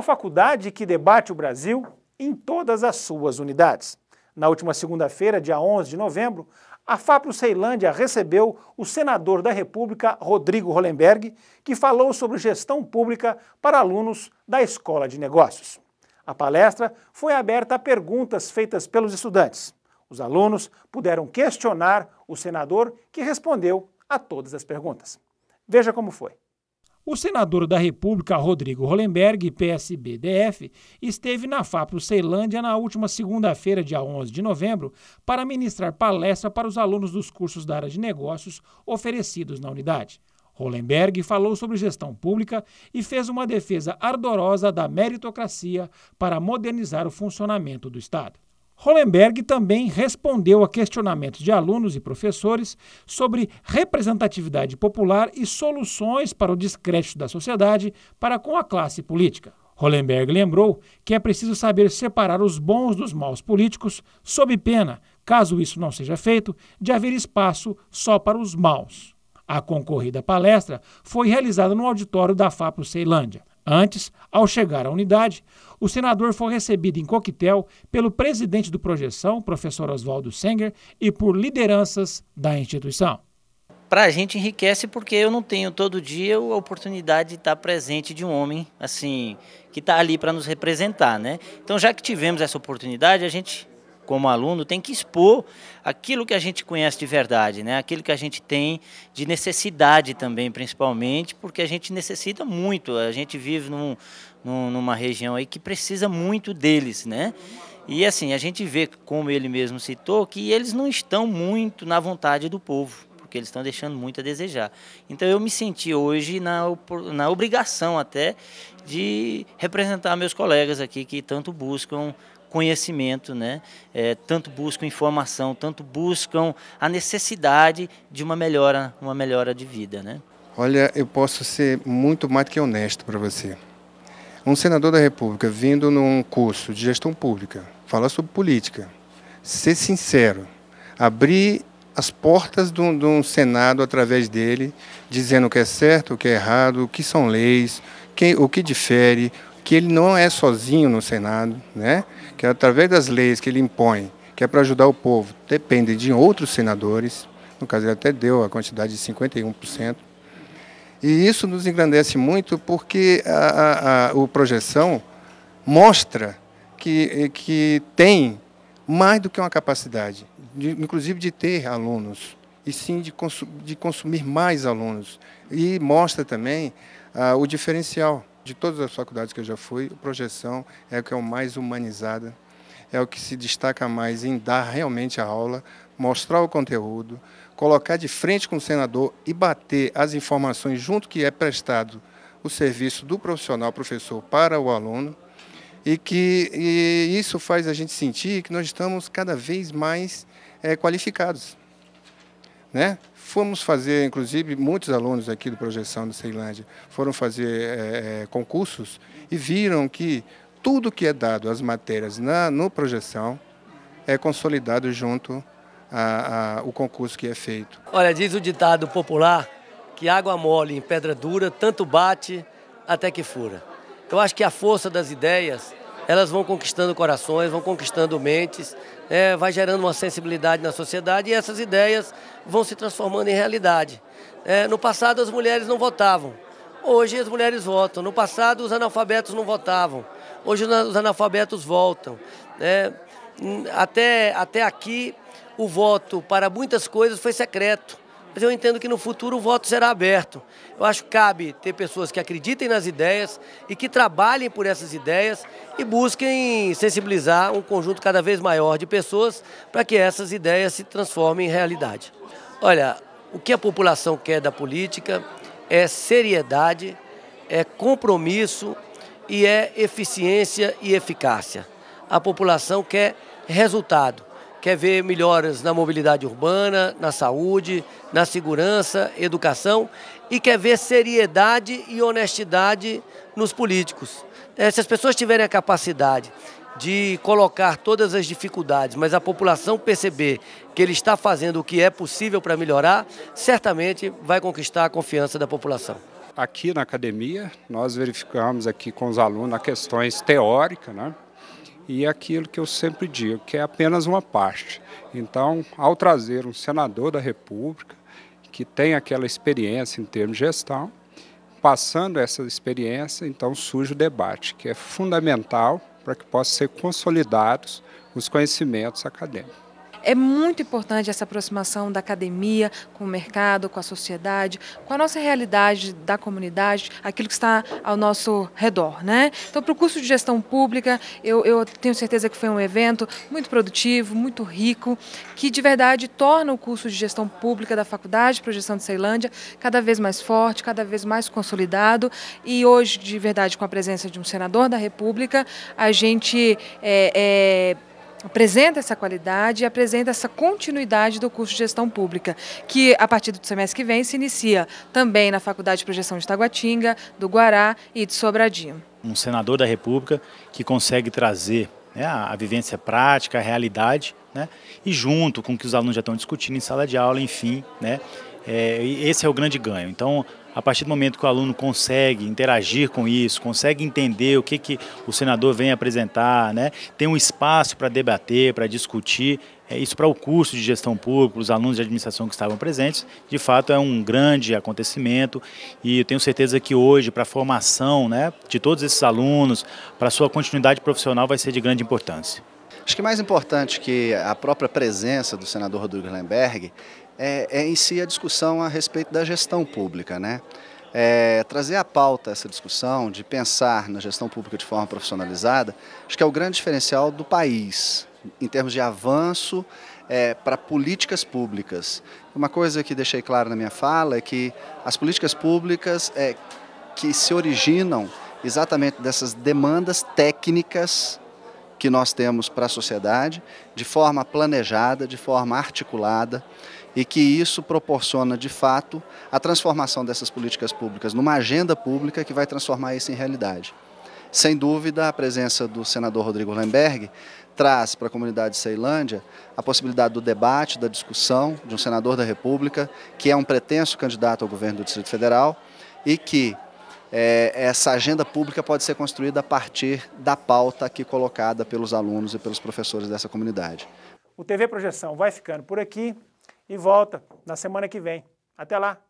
uma faculdade que debate o Brasil em todas as suas unidades. Na última segunda-feira, dia 11 de novembro, a FAPRO Ceilândia recebeu o senador da República, Rodrigo Hollenberg, que falou sobre gestão pública para alunos da Escola de Negócios. A palestra foi aberta a perguntas feitas pelos estudantes. Os alunos puderam questionar o senador, que respondeu a todas as perguntas. Veja como foi. O senador da República, Rodrigo Hollenberg, PSB-DF, esteve na FAPRO Ceilândia na última segunda-feira, dia 11 de novembro, para ministrar palestra para os alunos dos cursos da área de negócios oferecidos na unidade. Hollenberg falou sobre gestão pública e fez uma defesa ardorosa da meritocracia para modernizar o funcionamento do Estado. Hollenberg também respondeu a questionamentos de alunos e professores sobre representatividade popular e soluções para o descrédito da sociedade para com a classe política. Hollenberg lembrou que é preciso saber separar os bons dos maus políticos, sob pena, caso isso não seja feito, de haver espaço só para os maus. A concorrida palestra foi realizada no auditório da FAPO Ceilândia. Antes, ao chegar à unidade, o senador foi recebido em coquetel pelo presidente do Projeção, professor Oswaldo Senger, e por lideranças da instituição. Para a gente enriquece porque eu não tenho todo dia a oportunidade de estar presente de um homem assim que está ali para nos representar, né? Então já que tivemos essa oportunidade, a gente como aluno, tem que expor aquilo que a gente conhece de verdade, né? aquilo que a gente tem de necessidade também, principalmente, porque a gente necessita muito. A gente vive num, num, numa região aí que precisa muito deles. Né? E assim, a gente vê, como ele mesmo citou, que eles não estão muito na vontade do povo porque eles estão deixando muito a desejar. Então eu me senti hoje na, na obrigação até de representar meus colegas aqui que tanto buscam conhecimento, né? É, tanto buscam informação, tanto buscam a necessidade de uma melhora, uma melhora de vida, né? Olha, eu posso ser muito mais do que honesto para você. Um senador da República vindo num curso de gestão pública, falar sobre política, ser sincero, abrir as portas de um, Senado através dele, dizendo o que é certo, o que é errado, o que são leis, quem, o que difere, que ele não é sozinho no Senado, né? que através das leis que ele impõe, que é para ajudar o povo, depende de outros senadores, no caso ele até deu a quantidade de 51%, e isso nos engrandece muito porque a, a, a o projeção mostra que, que tem mais do que uma capacidade, de, inclusive de ter alunos, e sim de, consu de consumir mais alunos. E mostra também ah, o diferencial de todas as faculdades que eu já fui, a projeção é o que é o mais humanizada, é o que se destaca mais em dar realmente a aula, mostrar o conteúdo, colocar de frente com o senador e bater as informações junto que é prestado o serviço do profissional professor para o aluno e que e isso faz a gente sentir que nós estamos cada vez mais é, qualificados. Né? Fomos fazer, inclusive, muitos alunos aqui do Projeção do Ceilândia foram fazer é, concursos e viram que tudo que é dado às matérias na, no Projeção é consolidado junto ao concurso que é feito. Olha, diz o ditado popular que água mole em pedra dura tanto bate até que fura. Eu acho que a força das ideias, elas vão conquistando corações, vão conquistando mentes, é, vai gerando uma sensibilidade na sociedade e essas ideias vão se transformando em realidade. É, no passado as mulheres não votavam, hoje as mulheres votam. No passado os analfabetos não votavam, hoje os analfabetos votam. É, até, até aqui o voto para muitas coisas foi secreto. Mas eu entendo que no futuro o voto será aberto. Eu acho que cabe ter pessoas que acreditem nas ideias e que trabalhem por essas ideias e busquem sensibilizar um conjunto cada vez maior de pessoas para que essas ideias se transformem em realidade. Olha, o que a população quer da política é seriedade, é compromisso e é eficiência e eficácia. A população quer resultado quer ver melhoras na mobilidade urbana, na saúde, na segurança, educação e quer ver seriedade e honestidade nos políticos. É, se as pessoas tiverem a capacidade de colocar todas as dificuldades, mas a população perceber que ele está fazendo o que é possível para melhorar, certamente vai conquistar a confiança da população. Aqui na academia, nós verificamos aqui com os alunos questões teóricas, né? e é aquilo que eu sempre digo, que é apenas uma parte. Então, ao trazer um senador da República, que tem aquela experiência em termos de gestão, passando essa experiência, então surge o debate, que é fundamental para que possam ser consolidados os conhecimentos acadêmicos. É muito importante essa aproximação da academia com o mercado, com a sociedade, com a nossa realidade da comunidade, aquilo que está ao nosso redor. Né? Então, para o curso de gestão pública, eu, eu tenho certeza que foi um evento muito produtivo, muito rico, que de verdade torna o curso de gestão pública da Faculdade de Projeção de Ceilândia cada vez mais forte, cada vez mais consolidado. E hoje, de verdade, com a presença de um senador da República, a gente é, é apresenta essa qualidade e apresenta essa continuidade do curso de gestão pública, que a partir do semestre que vem se inicia também na Faculdade de Projeção de Taguatinga, do Guará e de Sobradinho. Um senador da República que consegue trazer né, a, vivência prática, a realidade, né, e junto com o que os alunos já estão discutindo em sala de aula, enfim, né, é, esse é o grande ganho. Então, a partir do momento que o aluno consegue interagir com isso, consegue entender o que, que o senador vem apresentar, né, tem um espaço para debater, para discutir, é, isso para o curso de gestão pública, os alunos de administração que estavam presentes, de fato é um grande acontecimento e eu tenho certeza que hoje, para a formação né, de todos esses alunos, para a sua continuidade profissional, vai ser de grande importância. Acho que mais importante que a própria presença do senador Rodrigo Lemberg é, é em si a discussão a respeito da gestão pública, né? É, trazer à pauta essa discussão de pensar na gestão pública de forma profissionalizada, acho que é o grande diferencial do país em termos de avanço é, para políticas públicas. Uma coisa que deixei claro na minha fala é que as políticas públicas é, que se originam exatamente dessas demandas técnicas que nós temos para a sociedade, de forma planejada, de forma articulada, e que isso proporciona, de fato, a transformação dessas políticas públicas numa agenda pública que vai transformar isso em realidade. Sem dúvida, a presença do senador Rodrigo Lemberg traz para a comunidade de Ceilândia a possibilidade do debate, da discussão de um senador da República, que é um pretenso candidato ao governo do Distrito Federal e que é, essa agenda pública pode ser construída a partir da pauta aqui colocada pelos alunos e pelos professores dessa comunidade. O TV Projeção vai ficando por aqui e volta na semana que vem. Até lá!